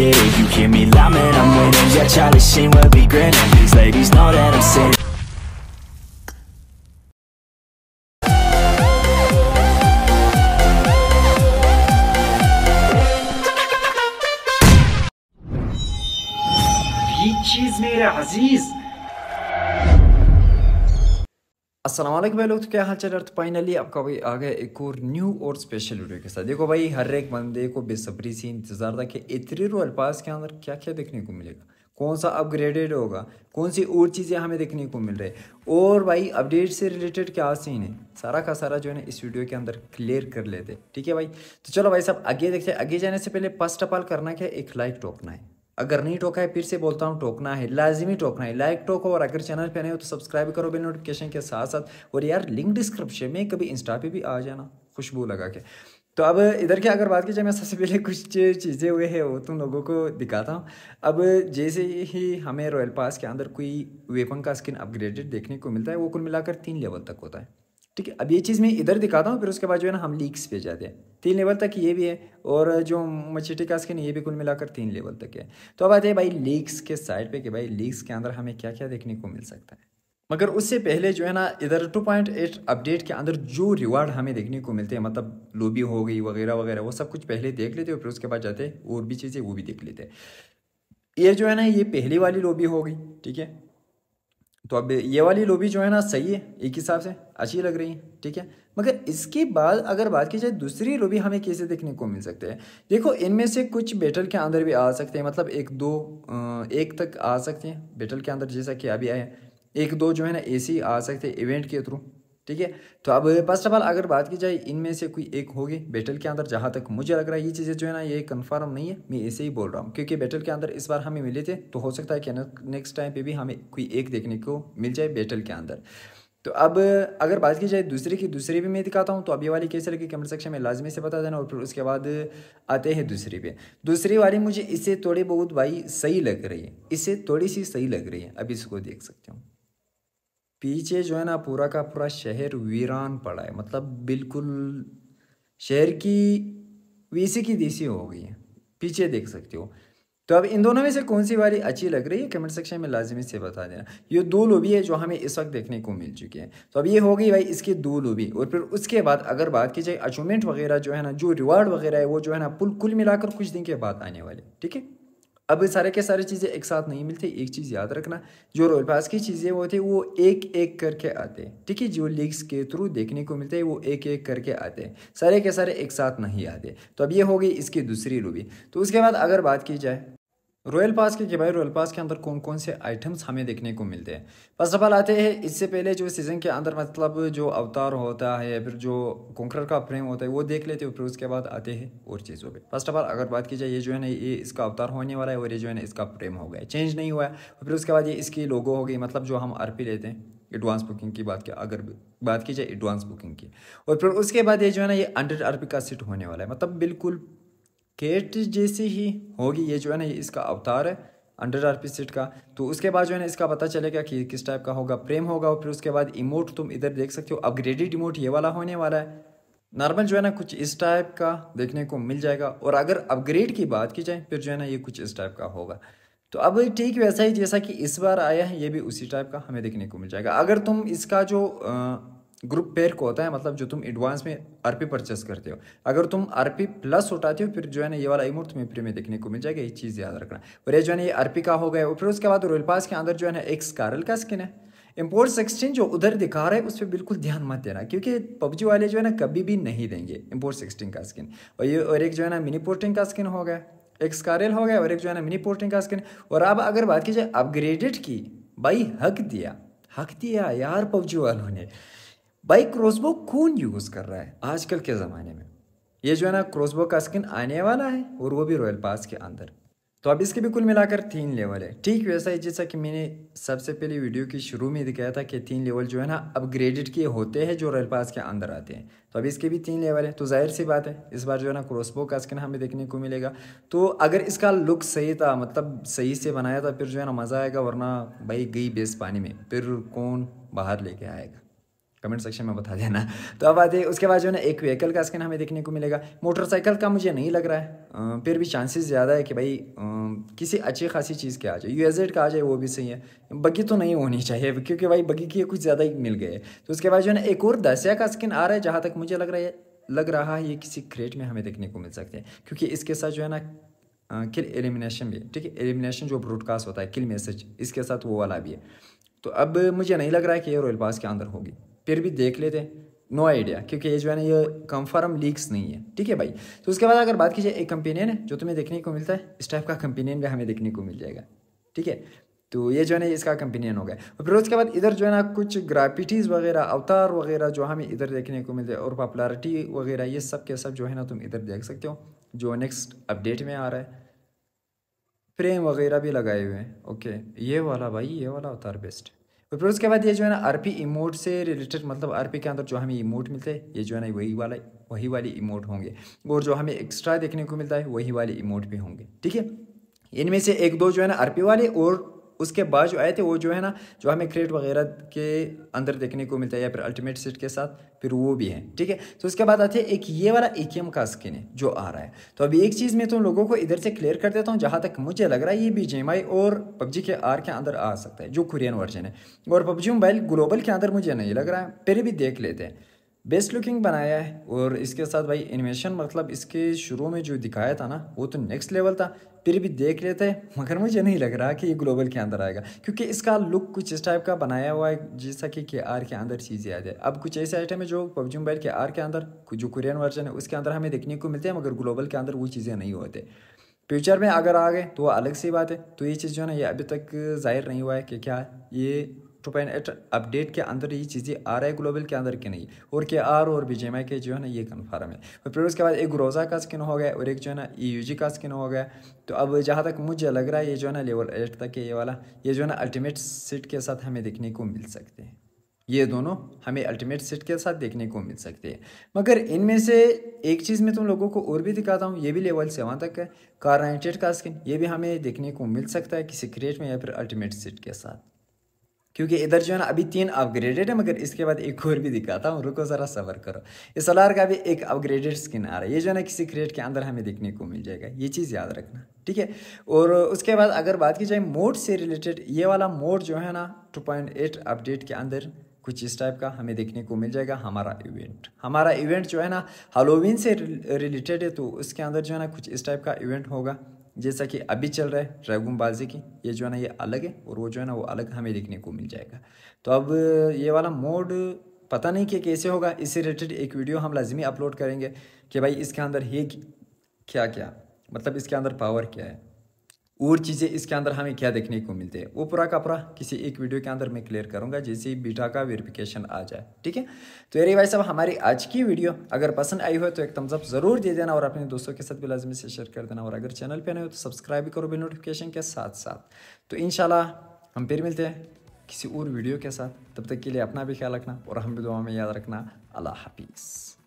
get it You hear me loud, I'm winning Yeah, Charlie Sheen will be grinning These ladies know that I'm sick Peaches, मेरे عزيز असलम भाई लोग तो क्या हाल चल रहा फाइनली आपका भाई आ गया एक और न्यू और स्पेशल वीडियो के साथ देखो भाई हर एक बंदे को बेसब्री से इंतज़ार था कि रो अल्पास के अंदर क्या क्या देखने को मिलेगा कौन सा अपग्रेडेड होगा कौन सी और चीज़ें हमें देखने को मिल रही है और भाई अपडेट से रिलेटेड क्या सीन है सारा का सारा जो है ना इस वीडियो के अंदर क्लियर कर लेते ठीक है भाई तो चलो भाई साहब आगे देखते हैं आगे जाने से पहले फर्स्ट ऑफ ऑल करना क्या एक लाइक टोकना है अगर नहीं टोका है फिर से बोलता हूँ टोकना है लाजमी टोकना है लाइक टोको और अगर चैनल पर नहीं हो तो सब्सक्राइब करो बिल नोटिफिकेशन के साथ साथ और यार लिंक डिस्क्रिप्शन में कभी इंस्टा पे भी आ जाना खुशबू लगा के तो अब इधर की अगर बात की जाए मैं सबसे पहले कुछ चीज़ें हुए हैं वो तुम लोगों को दिखाता हूँ अब जैसे ही हमें रॉयल पास के अंदर कोई वेपन का स्किन अपग्रेडेड देखने को मिलता है वो कुल मिलाकर तीन लेवल तक होता है ठीक है अब ये चीज़ मैं इधर दिखाता हूँ फिर उसके बाद जो है ना हम लीक्स पे जाते हैं तीन लेवल तक ये भी है और जो मचेटी का स्किन ये भी कुल मिलाकर तीन लेवल तक है तो अब आते हैं भाई लीक्स के साइड पर कि भाई लीक्स के अंदर हमें क्या क्या देखने को मिल सकता है मगर उससे पहले जो है ना इधर 2.8 अपडेट के अंदर जो रिवार्ड हमें देखने को मिलते हैं मतलब लोबी हो गई वगैरह वगैरह वो सब कुछ पहले देख लेते और फिर उसके बाद जाते और भी चीज़ें वो भी देख लेते ये जो है ना ये पहली वाली लोबी हो गई ठीक है तो अब ये वाली लोबी जो है ना सही है एक हिसाब से अच्छी लग रही है ठीक है मगर इसके बाद अगर बात की जाए दूसरी लोबी हमें कैसे देखने को मिल सकते हैं देखो इनमें से कुछ बेटल के अंदर भी आ सकते हैं मतलब एक दो एक तक आ सकते हैं बेटल के अंदर जैसा कि अभी आए एक दो जो है ना ए आ सकते हैं इवेंट के थ्रू ठीक है तो अब फर्स्ट ऑफ ऑल अगर बात की जाए इनमें से कोई एक होगी बैटल के अंदर जहाँ तक मुझे लग रहा है ये चीज़ें जो है ना ये कंफर्म नहीं है मैं ऐसे ही बोल रहा हूँ क्योंकि बैटल के अंदर इस बार हमें मिले थे तो हो सकता है कि नेक्स्ट टाइम पे भी हमें कोई एक देखने को मिल जाए बैटल के अंदर तो अब अगर बात की जाए दूसरे की दूसरे भी मैं दिखाता हूँ तो अब ये वाली कैसे लगी कमेंट सेक्शन में लाजमी से बता देना और फिर उसके बाद आते हैं दूसरी पे दूसरी वाली मुझे इससे थोड़ी बहुत भाई सही लग रही है इससे थोड़ी सी सही लग रही है अभी इसको देख सकते हूँ पीछे जो है ना पूरा का पूरा शहर वीरान पड़ा है मतलब बिल्कुल शहर की वीसी की दीसी हो गई है पीछे देख सकते हो तो अब इन दोनों में से कौन सी वाली अच्छी लग रही है कमेंट सेक्शन में लाजमी से बता देना ये दो लोबी है जो हमें इस वक्त देखने को मिल चुकी है तो अब ये हो गई भाई इसकी दो लोबी और फिर उसके बाद अगर बात की जाए अचीवमेंट वगैरह जो है ना जो रिवार्ड वगैरह है वो जो है ना पुल कुल मिलाकर कुछ दिन के बाद आने वाले ठीक है अब सारे के सारे चीज़ें एक साथ नहीं मिलती एक चीज़ याद रखना जो रोल पास की चीज़ें वो थी वो एक एक करके आते हैं ठीक है जो लीग्स के थ्रू देखने को मिलते हैं वो एक एक करके आते हैं सारे के सारे एक साथ नहीं आते तो अब ये हो गई इसकी दूसरी रूबी तो उसके बाद अगर बात की जाए रॉयल पास के कि भाई रॉयल पास के अंदर कौन कौन से आइटम्स हमें देखने को मिलते हैं फर्स्ट ऑफ ऑल आते हैं इससे पहले जो सीज़न के अंदर मतलब जो अवतार होता है या फिर जो कंकर का फ्रेम होता है वो देख लेते हैं फिर उसके बाद आते हैं और चीज़ों पे फर्स्ट ऑफ ऑल अगर बात की जाए ये जो है ना ये इसका अवतार होने वाला है और ये जो है ना इसका फ्रेम हो गया चेंज नहीं हुआ है फिर उसके बाद ये इसकी लोगो हो गई मतलब जो हम आर लेते हैं एडवांस बुकिंग की बात की अगर बात की जाए एडवांस बुकिंग की और फिर उसके बाद ये जो है ना ये हंड्रेड आर का सीट होने वाला है मतलब बिल्कुल केट जैसी ही होगी ये जो है ना इसका अवतार है अंडर आर पी का तो उसके बाद जो है ना इसका पता चलेगा कि किस टाइप का होगा प्रेम होगा और फिर उसके बाद इमोट तुम इधर देख सकते हो अपग्रेडेड इमोट ये वाला होने वाला है नॉर्मल जो है ना कुछ इस टाइप का देखने को मिल जाएगा और अगर अपग्रेड की बात की जाए फिर जो है ना ये कुछ इस टाइप का होगा तो अब ठीक वैसा ही जैसा कि इस बार आया है ये भी उसी टाइप का हमें देखने को मिल जाएगा अगर तुम इसका जो ग्रुप पेयर को होता है मतलब जो तुम एडवांस में आरपी परचेस करते हो अगर तुम आरपी प्लस उठाते हो फिर जो है ना ये वाला इमोट तुम्हें फ्री में देखने को मिल जाएगा ये चीज़ याद रखना और ये जो है ना ये आरपी का हो गया और फिर उसके बाद रॉयल पास के अंदर जो है ना एक स्कारल का स्किन है इम्पोर्ट्स एक्सचेंज जो उधर दिखा रहा है उस पर बिल्कुल ध्यान मत देना क्योंकि पबजी वाले जो है ना कभी भी नहीं देंगे इम्पोर्ट्स सिक्सटीन का स्किन और ये और एक जो है ना मिनी पोर्टिंग का स्किन हो गया एक स्कारल हो गया और एक जो है ना मिनी पोर्टिंग का स्किन और अब अगर बात की जाए अपग्रेडेड की भाई हक दिया हक दिया यार पबजी वालों ने भाई क्रॉसबो कौन यूज़ कर रहा है आजकल के ज़माने में ये जो है ना क्रॉसबो का स्किन आने वाला है और वो भी रॉयल पास के अंदर तो अब इसके भी कुल मिलाकर तीन लेवल है ठीक वैसा ही जैसा कि मैंने सबसे पहले वीडियो की शुरू में दिखाया था कि तीन लेवल जो है ना अपग्रेडेड के होते हैं जो रॉयल पास के अंदर आते हैं तो अब इसके भी तीन लेवल है तो जाहिर सी बात है इस बार जो है ना क्रॉसबो का स्किन हमें देखने को मिलेगा तो अगर इसका लुक सही था मतलब सही से बनाया था फिर जो है ना मज़ा आएगा वरना भाई गई बेस पानी में फिर कौन बाहर लेके आएगा कमेंट सेक्शन में बता देना तो अब आते उसके बाद जो है ना एक व्हीकल का स्कैन हमें देखने को मिलेगा मोटरसाइकिल का मुझे नहीं लग रहा है फिर भी चांसेस ज़्यादा है कि भाई किसी अच्छी खासी चीज़ के आ जाए यू का आ जाए वो भी सही है बगी तो नहीं होनी चाहिए क्योंकि भाई बगी की कुछ ज़्यादा ही मिल गए तो उसके बाद जो है ना एक और दसिया का स्किन आ रहा है जहाँ तक मुझे लग रहा है लग रहा है ये किसी क्रेट में हमें देखने को मिल सकते हैं क्योंकि इसके साथ जो है ना किल एलिमिनेशन भी ठीक है एलिमिनेशन जो ब्रॉडकास्ट होता है किल मैसेज इसके साथ वो वाला भी है तो अब मुझे नहीं लग रहा है कि ये रॉयल पास के अंदर होगी फिर भी देख लेते नो आइडिया क्योंकि ये जो है ना ये कंफर्म लीक्स नहीं है ठीक है भाई तो उसके बाद अगर बात कीजिए एक कंपेनियन है जो तुम्हें देखने को मिलता है इस टाइप का कंपेनियन भी हमें देखने को मिल जाएगा ठीक है तो ये जो है ना इसका कंपेनियन हो गया और फिर उसके बाद इधर जो है ना कुछ ग्राफिटीज़ वगैरह अवतार वगैरह जो हमें इधर देखने को मिलते हैं और पॉपुलरिटी वगैरह ये सब के सब जो है ना तुम इधर देख सकते हो जो नेक्स्ट अपडेट में आ रहा है फ्रेम वगैरह भी लगाए हुए हैं ओके ये वाला भाई ये वाला अवतार बेस्ट है तो फिर उसके बाद ये जो है ना आरपी इमोट से रिलेटेड मतलब आरपी के अंदर जो हमें इमोट मिलते हैं ये जो है ना वही वाला वही वाली इमोट होंगे और जो हमें एक्स्ट्रा देखने को मिलता है वही वाले इमोट भी होंगे ठीक है इनमें से एक दो जो है ना आरपी वाले और उसके बाद जो आए थे वो जो है ना जो हमें क्रेट वगैरह के अंदर देखने को मिलता है या फिर अल्टीमेट सेट के साथ फिर वो भी है ठीक है तो उसके बाद आते हैं एक ये वाला ए का स्किन है जो आ रहा है तो अभी एक चीज़ मैं तुम तो लोगों को इधर से क्लियर कर देता हूँ जहाँ तक मुझे लग रहा है ये भी जे और पबजी के आर के अंदर आ सकता है जो कुरियन वर्जन है और पबजी मोबाइल ग्लोबल के अंदर मुझे नहीं लग रहा है फिर भी देख लेते हैं बेस्ट लुकिंग बनाया है और इसके साथ भाई एनिमेशन मतलब इसके शुरू में जो दिखाया था ना वो तो नेक्स्ट लेवल था फिर भी देख लेते हैं मगर मुझे नहीं लग रहा कि ये ग्लोबल के अंदर आएगा क्योंकि इसका लुक कुछ इस टाइप का बनाया हुआ है जैसा कि के आर के अंदर चीज़ें आ जाए अब कुछ ऐसे आइटम है जो पबजी मोबाइल के आर के अंदर जो कुरियन वर्जन है उसके अंदर हमें देखने को मिलते हैं मगर ग्लोबल के अंदर वो चीज़ें नहीं होते फ्यूचर में अगर आ गए तो वो अलग सी बात है तो ये चीज़ जो है ना ये अभी तक जाहिर नहीं हुआ है कि क्या ये टू पॉइंट एट अपडेट के अंदर ये चीज़ें आ रहा है ग्लोबल के अंदर कि नहीं और के आर और बी जे के जो है ना ये कन्फर्म है और फिर उसके बाद एक रोज़ा का स्किन हो गया और एक जो है ना ई यू जी का स्किन हो गया तो अब जहाँ तक मुझे लग रहा है ये जो है ना लेवल एट तक है ये वाला ये जो है ना अल्टीमेट सीट के साथ हमें देखने को मिल सकते हैं ये दोनों हमें अल्टीमेट सेट के साथ देखने को मिल सकते हैं मगर इनमें से एक चीज़ मैं तुम लोगों को और भी दिखाता हूँ ये भी लेवल सेवन तक है कारनाइटेड का स्किन ये भी हमें देखने को मिल सकता है किसी क्रिएट में या फिर अल्टीमेट सेट के साथ क्योंकि इधर जो है ना अभी तीन अपग्रेडेड है मगर इसके बाद एक और भी दिखाता हूँ रुको ज़रा सबर करो इस सोलार का भी एक अपग्रेडेड स्किन आ रहा है ये जो है ना किसी क्रिएट के अंदर हमें देखने को मिल जाएगा ये चीज़ याद रखना ठीक है और उसके बाद अगर बात की जाए मोड से रिलेटेड ये वाला मोड जो है ना टू अपडेट के अंदर कुछ इस टाइप का हमें देखने को मिल जाएगा हमारा इवेंट हमारा इवेंट जो है ना हलोविन से रिलेटेड है तो उसके अंदर जो है ना कुछ इस टाइप का इवेंट होगा जैसा कि अभी चल रहा है बाजी की ये जो है ना ये अलग है और वो जो है ना वो अलग हमें देखने को मिल जाएगा तो अब ये वाला मोड पता नहीं कि कैसे होगा इससे रिलेटेड एक वीडियो हम लाजमी अपलोड करेंगे कि भाई इसके अंदर ही क्या क्या मतलब इसके अंदर पावर क्या है और चीज़ें इसके अंदर हमें क्या देखने को मिलती है वो पूरा का पूरा किसी एक वीडियो के अंदर मैं क्लियर करूँगा जैसे ही बीटा का वेरिफिकेशन आ जाए ठीक है तो अरे भाई साहब हमारी आज की वीडियो अगर पसंद आई हो तो एक थम्सअप ज़रूर दे देना और अपने दोस्तों के साथ भी लाजमी से शेयर कर देना और अगर चैनल पर नए हो तो सब्सक्राइब भी करो भी नोटिफिकेशन के साथ साथ तो इन हम फिर मिलते हैं किसी और वीडियो के साथ तब तक के लिए अपना भी ख्याल रखना और हम भी दुआ में याद रखना अल्लाह हाफिज़